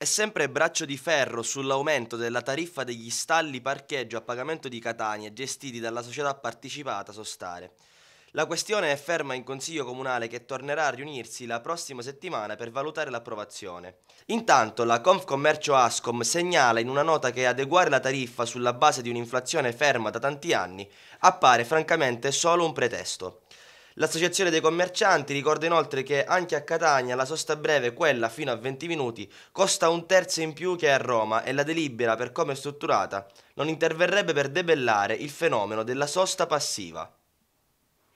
È sempre braccio di ferro sull'aumento della tariffa degli stalli parcheggio a pagamento di Catania gestiti dalla società partecipata Sostare. La questione è ferma in Consiglio Comunale che tornerà a riunirsi la prossima settimana per valutare l'approvazione. Intanto la Confcommercio Ascom segnala in una nota che adeguare la tariffa sulla base di un'inflazione ferma da tanti anni appare francamente solo un pretesto. L'associazione dei commercianti ricorda inoltre che anche a Catania la sosta breve, quella fino a 20 minuti, costa un terzo in più che a Roma e la delibera, per come è strutturata, non interverrebbe per debellare il fenomeno della sosta passiva.